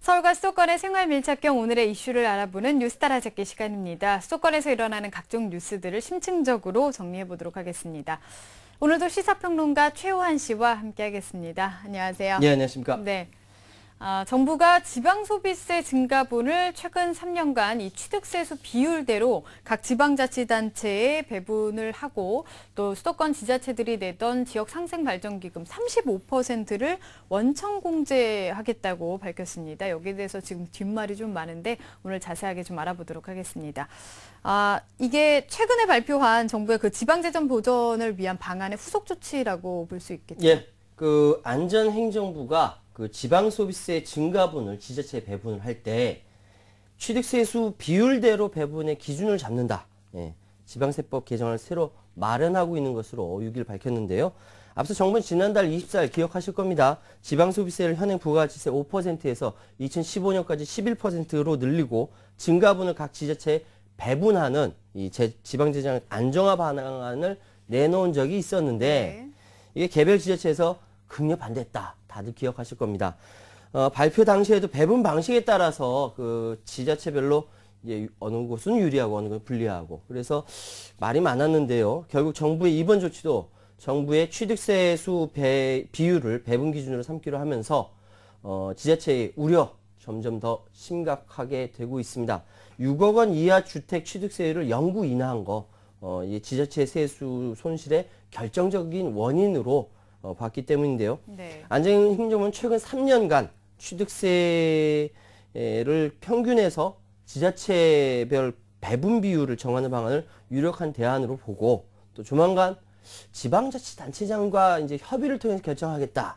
서울과 수도권의 생활 밀착형 오늘의 이슈를 알아보는 뉴스 따라잡기 시간입니다. 수도권에서 일어나는 각종 뉴스들을 심층적으로 정리해 보도록 하겠습니다. 오늘도 시사평론가 최호한 씨와 함께하겠습니다. 안녕하세요. 네, 안녕하십니까. 네. 아, 정부가 지방소비세 증가분을 최근 3년간 이 취득세수 비율대로 각 지방자치단체에 배분을 하고 또 수도권 지자체들이 내던 지역 상생 발전기금 35%를 원천 공제하겠다고 밝혔습니다. 여기에 대해서 지금 뒷말이 좀 많은데 오늘 자세하게 좀 알아보도록 하겠습니다. 아, 이게 최근에 발표한 정부의 그 지방재정 보전을 위한 방안의 후속 조치라고 볼 수 있겠죠. 예. 그 안전행정부가 그 지방 소비세 증가분을 지자체에 배분을 할 때 취득세수 비율대로 배분의 기준을 잡는다. 예, 지방세법 개정을 새로 마련하고 있는 것으로 6일 밝혔는데요. 앞서 정부는 지난달 24일 기억하실 겁니다. 지방소비세를 현행 부가가치세 5%에서 2015년까지 11%로 늘리고 증가분을 각 지자체에 배분하는 이 지방재정 안정화 방안을 내놓은 적이 있었는데 네. 이게 개별 지자체에서 극렬 반대했다. 다들 기억하실 겁니다. 어, 발표 당시에도 배분 방식에 따라서 그 지자체별로 이제 어느 곳은 유리하고 어느 곳은 불리하고 그래서 말이 많았는데요. 결국 정부의 이번 조치도 정부의 취득세 수 배, 비율을 배분 기준으로 삼기로 하면서 어, 지자체의 우려 점점 더 심각하게 되고 있습니다. 6억 원 이하 주택 취득세율을 영구 인하한 거, 어, 이 지자체 세수 손실의 결정적인 원인으로 어, 봤기 때문인데요. 네. 안전행정부는 최근 3년간 취득세를 평균해서 지자체별 배분 비율을 정하는 방안을 유력한 대안으로 보고 또 조만간 지방자치단체장과 이제 협의를 통해서 결정하겠다.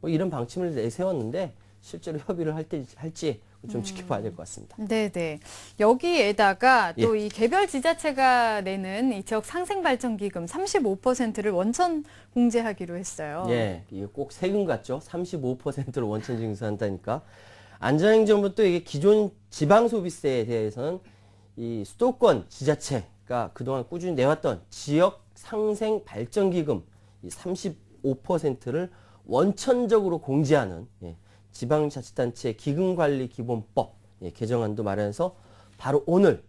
뭐 이런 방침을 내세웠는데 실제로 협의를 할 때, 할지 좀 음. 지켜봐야 될 것 같습니다. 네네. 여기에다가 또이 예. 개별 지자체가 내는 이 지역 상생 발전 기금 35%를 원천 공제하기로 했어요. 예, 이게 꼭 세금 같죠? 35%를 원천 징수한다니까. 안전행정부 또 이게 기존 지방 소비세에 대해서는 이 수도권 지자체가 그동안 꾸준히 내왔던 지역 상생 발전 기금 35%를 원천적으로 공제하는 예. 지방자치단체 기금관리기본법 예, 개정안도 마련해서 바로 오늘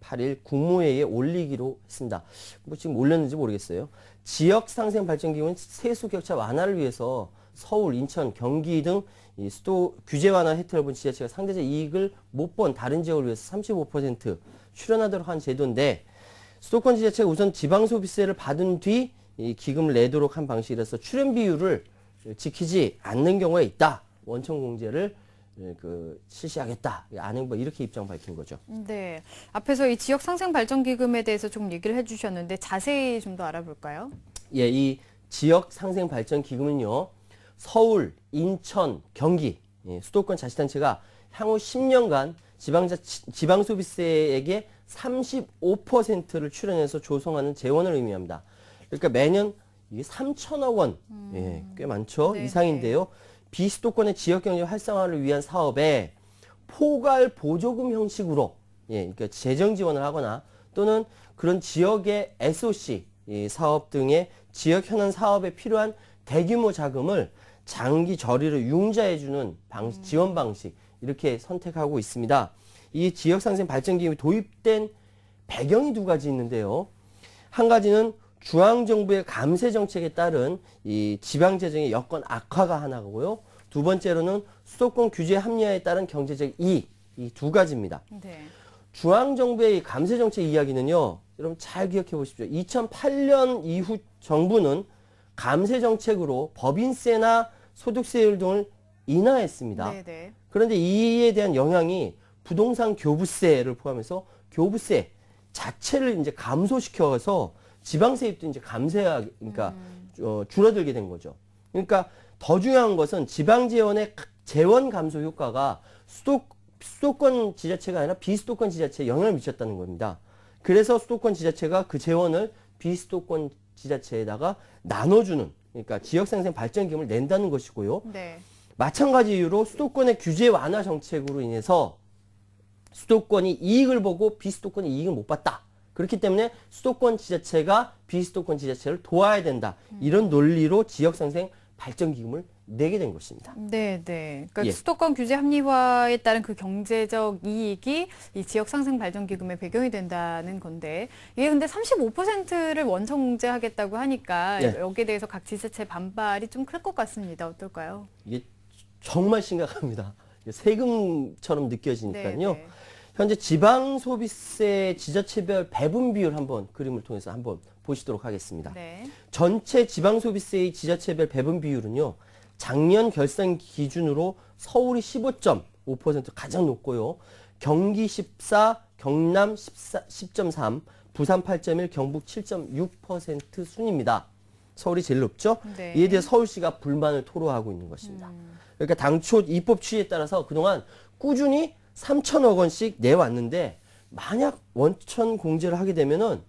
8일 국무회의에 올리기로 했습니다. 뭐 지금 올렸는지 모르겠어요. 지역 상생 발전 기금 세수 격차 완화를 위해서 서울, 인천, 경기 등 수도 규제 완화 혜택을 본 지자체가 상대적 이익을 못 본 다른 지역을 위해서 35% 출연하도록 한 제도인데 수도권 지자체가 우선 지방 소비세를 받은 뒤 기금을 내도록 한 방식이라서 출연 비율을 지키지 않는 경우가 있다. 원천 공제를 예, 그 실시하겠다 안행부 뭐 이렇게 입장 밝힌 거죠. 네, 앞에서 이 지역 상생 발전 기금에 대해서 좀 얘기를 해주셨는데 자세히 좀 더 알아볼까요? 예, 이 지역 상생 발전 기금은요 서울, 인천, 경기 예, 수도권 자치단체가 향후 10년간 지방자 지방 소비세에게 35%를 출연해서 조성하는 재원을 의미합니다. 그러니까 매년 이게 3천억 원, 예, 음. 예, 꽤 많죠 네, 네. 이상인데요. 비수도권의 지역경제 활성화를 위한 사업에 포괄 보조금 형식으로 예, 그러니까 재정 지원을 하거나 또는 그런 지역의 SOC 예, 사업 등의 지역 현안 사업에 필요한 대규모 자금을 장기 저리를 융자해주는 방식, 음. 지원 방식 이렇게 선택하고 있습니다. 이 지역상생 발전기금이 도입된 배경이 두 가지 있는데요. 한 가지는 중앙정부의 감세 정책에 따른 이 지방재정의 여건 악화가 하나고요. 두 번째로는 수도권 규제 합리화에 따른 경제적 이익 이두 가지입니다. 네. 중앙 정부의 감세 정책 이야기는요. 여러분 잘 기억해 보십시오. 2008년 이후 정부는 감세 정책으로 법인세나 소득세율 등을 인하했습니다. 네네. 네. 그런데 이에 대한 영향이 부동산 교부세를 포함해서 교부세 자체를 이제 감소시켜서 지방세입도 이제 감세하 그러니까 음. 어, 줄어들게 된 거죠. 그러니까 더 중요한 것은 지방 재원의 재원 감소 효과가 수도, 수도권 지자체가 아니라 비수도권 지자체에 영향을 미쳤다는 겁니다. 그래서 수도권 지자체가 그 재원을 비수도권 지자체에다가 나눠주는 그러니까 지역생생 발전기금을 낸다는 것이고요. 네. 마찬가지 이유로 수도권의 규제 완화 정책으로 인해서 수도권이 이익을 보고 비수도권이 이익을 못 봤다. 그렇기 때문에 수도권 지자체가 비수도권 지자체를 도와야 된다. 이런 논리로 지역생생 발전 기금을 내게 된 것입니다. 네, 네. 그러니까 예. 수도권 규제 합리화에 따른 그 경제적 이익이 이 지역 상생 발전 기금의 배경이 된다는 건데 이게 근데 35%를 원천 공제하겠다고 하니까 예. 여기에 대해서 각 지자체 반발이 좀 클 것 같습니다. 어떨까요? 이게 정말 심각합니다. 세금처럼 느껴지니까요. 네네. 네. 현재 지방 소비세 지자체별 배분 비율 한번 그림을 통해서 한번 보시도록 하겠습니다. 네. 전체 지방 소비세의 지자체별 배분 비율은요. 작년 결산 기준으로 서울이 15.5% 가장 높고요. 경기 14, 경남 14, 10.3, 부산 8.1, 경북 7.6% 순입니다. 서울이 제일 높죠? 네. 이에 대해 서울시가 불만을 토로하고 있는 것입니다. 음. 그러니까 당초 입법 취지에 따라서 그동안 꾸준히 3천억 원씩 내왔는데 만약 원천 공제를 하게 되면은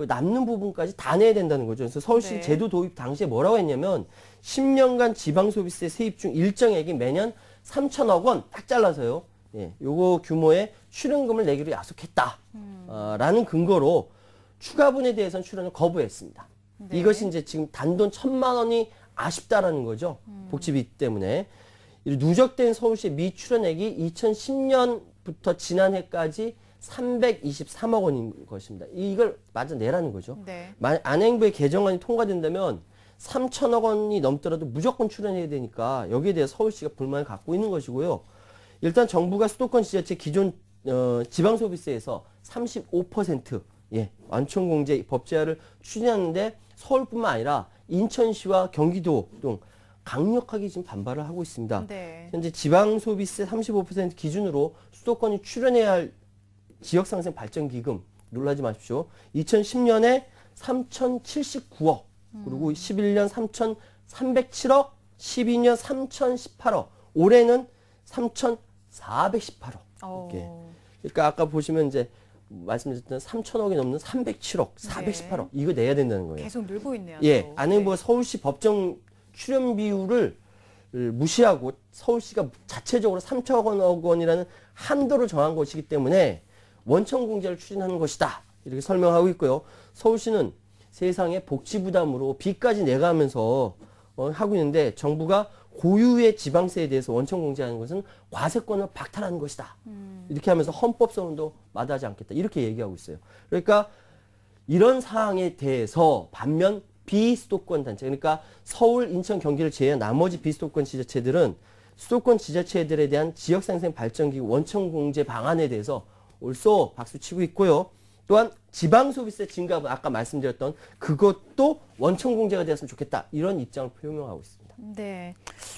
그 남는 부분까지 다 내야 된다는 거죠. 그래서 서울시 네. 제도 도입 당시에 뭐라고 했냐면 10년간 지방 소비세 세입 중 일정액이 매년 3천억 원 딱 잘라서요. 예, 요거 규모의 출연금을 내기로 약속했다. 어, 라는 근거로 추가분에 대해서는 출연을 거부했습니다. 네. 이것이 이제 지금 단돈 천만 원이 아쉽다라는 거죠. 음. 복지비 때문에. 누적된 서울시 미출연액이 2010년부터 지난해까지 323억 원인 것입니다. 이걸 맞아내라는 거죠. 만약 네. 안행부의 개정안이 통과된다면 3천억 원이 넘더라도 무조건 출연해야 되니까 여기에 대해 서울시가 서 불만을 갖고 있는 것이고요. 일단 정부가 수도권 지자체 기존 어, 지방소비세에서 35% 예, 완촌공제 법제화를 추진하는데 서울뿐만 아니라 인천시와 경기도 등 강력하게 지금 반발을 하고 있습니다. 네. 현재 지방소비세 35% 기준으로 수도권이 출연해야 할 지역상생 발전기금 놀라지 마십시오. 2010년에 3,079억, 그리고 11년 3,307억, 12년 3,018억, 올해는 3,418억. 이렇게. 어. 그러니까 아까 보시면 이제 말씀드렸던 3천억이 넘는 307억, 418억 네. 이거 내야 된다는 거예요. 계속 늘고 있네요. 예, 또. 안 행부가 뭐 네. 서울시 법정 출연 비율을 무시하고 서울시가 자체적으로 3천억 원이라는 한도를 정한 것이기 때문에 원천 공제를 추진하는 것이다. 이렇게 설명하고 있고요. 서울시는 세상의 복지 부담으로 빚까지 내가면서 어, 하고 있는데 정부가 고유의 지방세에 대해서 원천 공제하는 것은 과세권을 박탈하는 것이다. 음. 이렇게 하면서 헌법소원도 마다하지 않겠다. 이렇게 얘기하고 있어요. 그러니까 이런 사항에 대해서 반면 비수도권 단체 그러니까 서울, 인천, 경기를 제외한 나머지 비수도권 지자체들은 수도권 지자체들에 대한 지역생생 발전기 원천 공제 방안에 대해서 올소 박수치고 있고요. 또한 지방소비세 증가분 아까 말씀드렸던 그것도 원천공제가 되었으면 좋겠다. 이런 입장을 표명하고 있습니다. 네.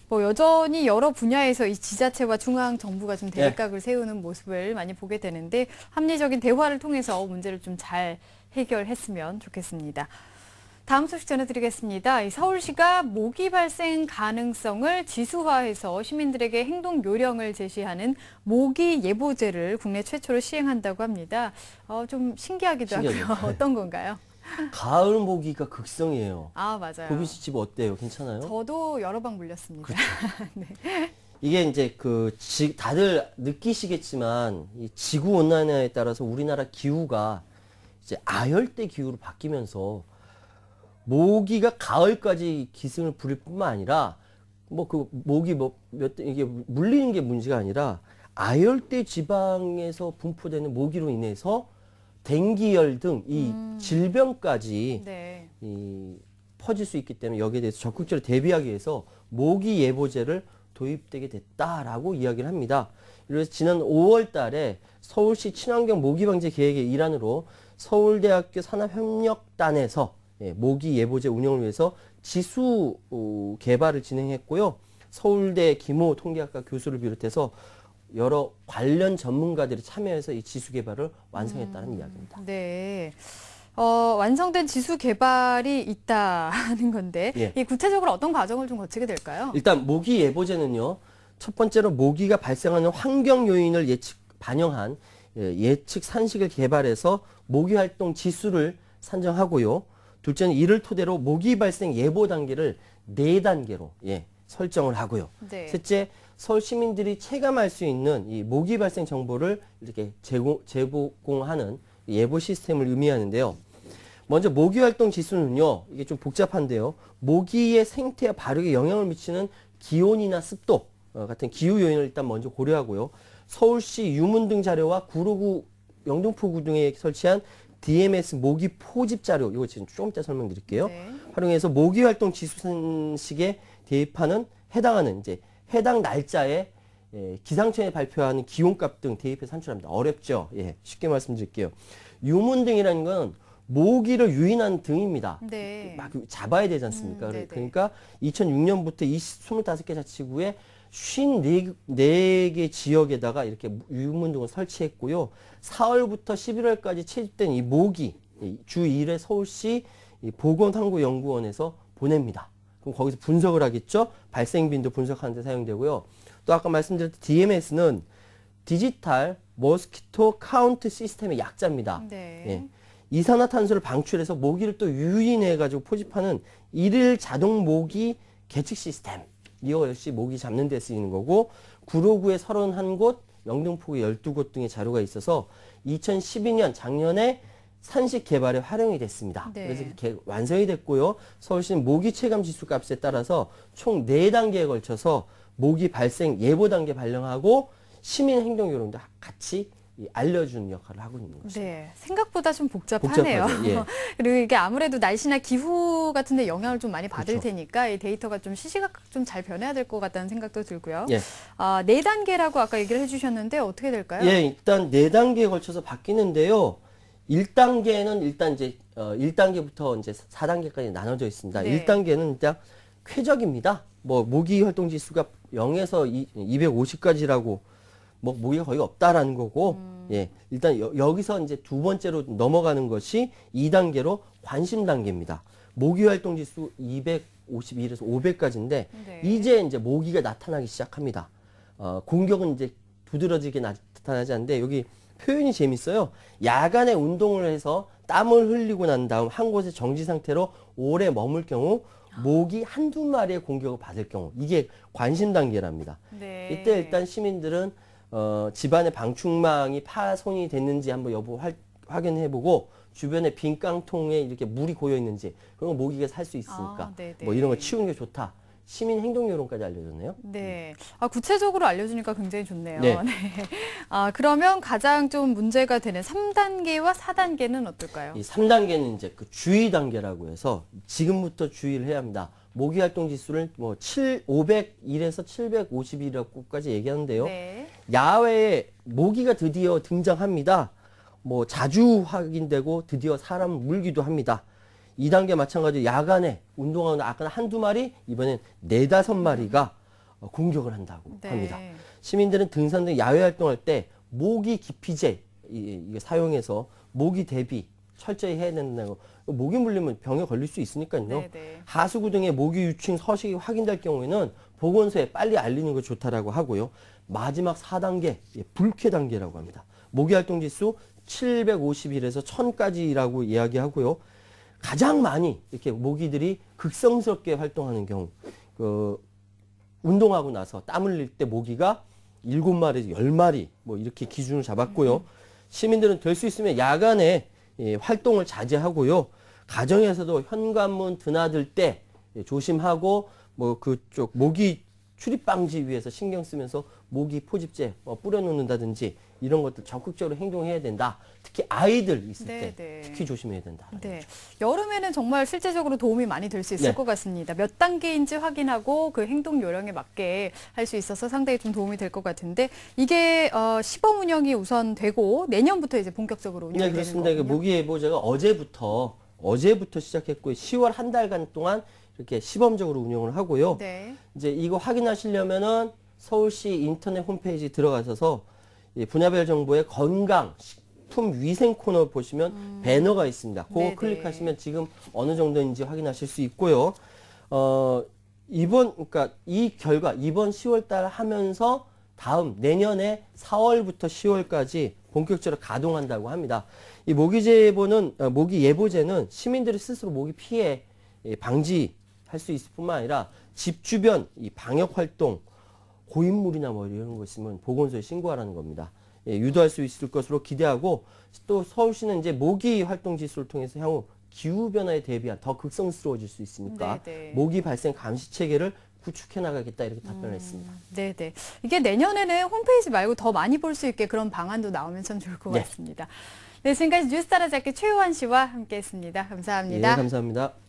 뭐 여전히 여러 분야에서 이 지자체와 중앙 정부가 좀 대립각을 네. 세우는 모습을 많이 보게 되는데 합리적인 대화를 통해서 문제를 좀 잘 해결했으면 좋겠습니다. 다음 소식 전해드리겠습니다. 서울시가 모기 발생 가능성을 지수화해서 시민들에게 행동 요령을 제시하는 모기 예보제를 국내 최초로 시행한다고 합니다. 어, 좀 신기하기도 신기하죠. 하고요. 어떤 건가요? 가을 모기가 극성이에요. 아 맞아요. 고빈 씨집 어때요? 괜찮아요? 저도 여러 방 물렸습니다. 그렇죠. 네. 이게 이제 그 지, 다들 느끼시겠지만 지구 온난화에 따라서 우리나라 기후가 이제 아열대 기후로 바뀌면서 모기가 가을까지 기승을 부릴 뿐만 아니라 뭐 그 모기 뭐 몇 이게 물리는 게 문제가 아니라 아열대 지방에서 분포되는 모기로 인해서 댕기열 등이 음. 질병까지 네. 이 퍼질 수 있기 때문에 여기에 대해서 적극적으로 대비하기 위해서 모기 예보제를 도입되게 됐다라고 이야기를 합니다. 그래서 지난 5월 달에 서울시 친환경 모기 방지 계획의 일환으로 서울대학교 산업협력단에서 예, 모기 예보제 운영을 위해서 지수 어, 개발을 진행했고요. 서울대 김호 통계학과 교수를 비롯해서 여러 관련 전문가들이 참여해서 이 지수 개발을 완성했다는 음, 이야기입니다. 네. 어, 완성된 지수 개발이 있다는 건데 예. 이 구체적으로 어떤 과정을 좀 거치게 될까요? 일단 모기 예보제는요. 첫 번째로 모기가 발생하는 환경 요인을 예측 반영한 예, 예측 산식을 개발해서 모기 활동 지수를 산정하고요. 둘째는 이를 토대로 모기 발생 예보 단계를 네단계로 예, 설정을 하고요. 네. 셋째, 서울 시민들이 체감할 수 있는 이 모기 발생 정보를 이렇게 제공, 제공하는 예보 시스템을 의미하는데요. 먼저 모기 활동 지수는요. 이게 좀 복잡한데요. 모기의 생태와 발육에 영향을 미치는 기온이나 습도 어, 같은 기후 요인을 일단 먼저 고려하고요. 서울시 유문 등 자료와 구로구 영등포구 등에 설치한 DMS 모기 포집 자료 이거 지금 조금 이따 설명드릴게요. 네. 활용해서 모기 활동 지수 상식에 대입하는 해당하는 이제 해당 날짜에 예, 기상청에 발표하는 기온값 등 대입해 산출합니다. 어렵죠? 예, 쉽게 말씀드릴게요. 유문 등이라는 건 모기를 유인한 등입니다. 네. 막 잡아야 되지 않습니까? 음, 네, 네. 그러니까 2006년부터 20, 25개 자치구에 54개 지역에다가 이렇게 유문동을 설치했고요. 4월부터 11월까지 채집된 이 모기 주 1회 서울시 보건탐구연구원에서 보냅니다. 그럼 거기서 분석을 하겠죠. 발생빈도 분석하는 데 사용되고요. 또 아까 말씀드렸던 DMS는 디지털 머스키토 카운트 시스템의 약자입니다. 네. 예. 이산화탄소를 방출해서 모기를 또 유인해가지고 포집하는 일일 자동 모기 계측 시스템. 이어 역시 모기 잡는 데 쓰이는 거고 구로구에 31곳, 영등포구 12곳 등의 자료가 있어서 2012년 작년에 산식 개발에 활용이 됐습니다. 네. 그래서 이렇게 완성이 됐고요. 서울시는 모기 체감 지수 값에 따라서 총 4단계에 걸쳐서 모기 발생 예보 단계 발령하고 시민 행동 요령도 같이 이 알려주는 역할을 하고 있는 거죠. 네, 생각보다 좀 복잡하네요. 예. 그리고 이게 아무래도 날씨나 기후 같은 데 영향을 좀 많이 받을 그렇죠. 테니까 이 데이터가 좀 시시각각 좀 잘 변해야 될 것 같다는 생각도 들고요. 예. 아, 네 단계라고 아까 얘기를 해주셨는데 어떻게 될까요? 예, 일단 네 단계에 걸쳐서 바뀌는데요. 1단계는 일단 이제 어, 1단계부터 이제 4단계까지 나눠져 있습니다. 네. 1단계는 일단 쾌적입니다. 뭐 모기 활동 지수가 0에서 250까지라고 뭐 모기가 거의 없다라는 거고 음. 예 일단 여, 기서 이제 두 번째로 넘어가는 것이 2단계로 관심 단계입니다. 모기 활동 지수 251에서 500까지인데 네. 이제 이제 모기가 나타나기 시작합니다. 어, 공격은 이제 두드러지게 나타나지 않는데 여기 표현이 재밌어요. 야간에 운동을 해서 땀을 흘리고 난 다음 한 곳에 정지 상태로 오래 머물 경우 모기 한두 마리의 공격을 받을 경우 이게 관심 단계랍니다. 네. 이때 일단 시민들은 어, 집안의 방충망이 파손이 됐는지 한번 여부 활, 확인해보고 주변에 빈 깡통에 이렇게 물이 고여 있는지 그런 거 모기가 살 수 있으니까 아, 네, 네. 뭐 이런 거 치우는 게 좋다. 시민 행동 여론까지 알려줬네요. 네. 아, 구체적으로 알려주니까 굉장히 좋네요. 네. 네. 아, 그러면 가장 좀 문제가 되는 3단계와 4단계는 어떨까요? 이 3단계는 이제 그 주의 단계라고 해서 지금부터 주의를 해야 합니다. 모기 활동 지수를 뭐 7, 501에서 750이라고까지 얘기하는데요. 네. 야외에 모기가 드디어 등장합니다. 뭐 자주 확인되고 드디어 사람 물기도 합니다. 이단계 마찬가지로 야간에 운동하는 아까 한두 마리 이번엔 네다섯 마리가 어, 공격을 한다고 네. 합니다. 시민들은 등산 등 야외 활동할 때 모기 기피제 이, 이거 사용해서 모기 대비 철저히 해야 된다고. 모기 물리면 병에 걸릴 수 있으니까요. 네네. 하수구 등의 모기 유충 서식이 확인될 경우에는 보건소에 빨리 알리는 게 좋다라고 하고요. 마지막 4단계, 예, 불쾌 단계라고 합니다. 모기 활동 지수 750일에서 1000까지라고 이야기하고요. 가장 많이 이렇게 모기들이 극성스럽게 활동하는 경우, 그 운동하고 나서 땀 흘릴 때 모기가 7마리에서 10마리 뭐 이렇게 기준을 잡았고요. 음. 시민들은 될 수 있으면 야간에 예, 활동을 자제하고요. 가정에서도 현관문 드나들 때 예, 조심하고 뭐 그쪽 모기 출입 방지 위해서 신경 쓰면서 모기 포집제 뭐 뿌려놓는다든지 이런 것들 적극적으로 행동해야 된다. 특히 아이들 있을 네네. 때 네, 네. 특히 조심해야 된다. 네. 여름에는 정말 실제적으로 도움이 많이 될 수 있을 네. 것 같습니다. 몇 단계인지 확인하고 그 행동 요령에 맞게 할 수 있어서 상당히 좀 도움이 될 것 같은데 이게 어, 시범 운영이 우선 되고 내년부터 이제 본격적으로 네, 운영이 네, 되는 거예요. 그렇습니다. 모기 예보제가 어제부터 어제부터 시작했고 10월 한 달간 동안 이렇게 시범적으로 운영을 하고요. 네. 이제 이거 확인하시려면은 서울시 인터넷 홈페이지 들어가셔서 분야별 정보의 건강, 식품 위생 코너 보시면 음. 배너가 있습니다. 그거 네네. 클릭하시면 지금 어느 정도인지 확인하실 수 있고요. 어, 이번 그러니까 이 결과 이번 10월 달 하면서 다음 내년에 4월부터 10월까지 본격적으로 가동한다고 합니다. 이 모기 제보는 어, 모기 예보제는 시민들이 스스로 모기 피해 방지 할수 있을 뿐만 아니라 집 주변 이 방역 활동 고인물이나 뭐 이런 거 있으면 보건소에 신고하라는 겁니다. 예, 유도할 수 있을 것으로 기대하고 또 서울시는 이제 모기 활동 지수를 통해서 향후 기후 변화에 대비한 더 극성스러워질 수 있으니까 네네. 네. 모기 발생 감시 체계를 구축해 나가겠다 이렇게 답변을 음, 했습니다. 네, 네. 이게 내년에는 홈페이지 말고 더 많이 볼 수 있게 그런 방안도 나오면 참 좋을 것 네. 같습니다. 네, 지금까지 뉴스 따라잡기 최우환 씨와 함께했습니다. 감사합니다. 네, 감사합니다.